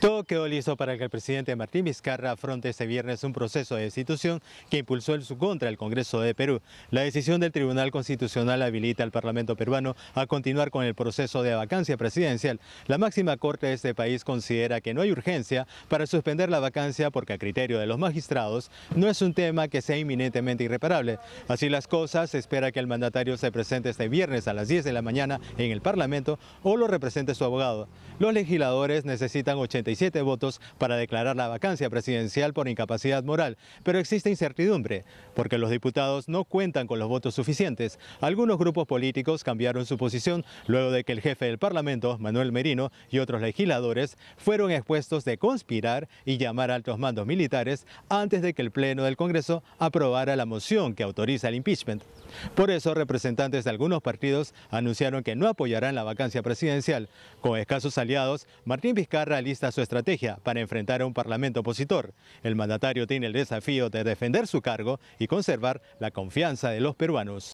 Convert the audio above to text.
Todo quedó listo para que el presidente Martín Vizcarra afronte este viernes un proceso de destitución que impulsó en su contra el Congreso de Perú. La decisión del Tribunal Constitucional habilita al Parlamento peruano a continuar con el proceso de vacancia presidencial. La máxima corte de este país considera que no hay urgencia para suspender la vacancia porque a criterio de los magistrados no es un tema que sea inminentemente irreparable. Así las cosas, se espera que el mandatario se presente este viernes a las 10 de la mañana en el Parlamento o lo represente su abogado. Los legisladores necesitan 80 votos para declarar la vacancia presidencial por incapacidad moral, pero existe incertidumbre, porque los diputados no cuentan con los votos suficientes. Algunos grupos políticos cambiaron su posición luego de que el jefe del Parlamento, Manuel Merino, y otros legisladores fueron expuestos de conspirar y llamar a altos mandos militares antes de que el Pleno del Congreso aprobara la moción que autoriza el impeachment. Por eso, representantes de algunos partidos anunciaron que no apoyarán la vacancia presidencial. Con escasos aliados, Martín Vizcarra lista su estrategia para enfrentar a un parlamento opositor. El mandatario tiene el desafío de defender su cargo y conservar la confianza de los peruanos.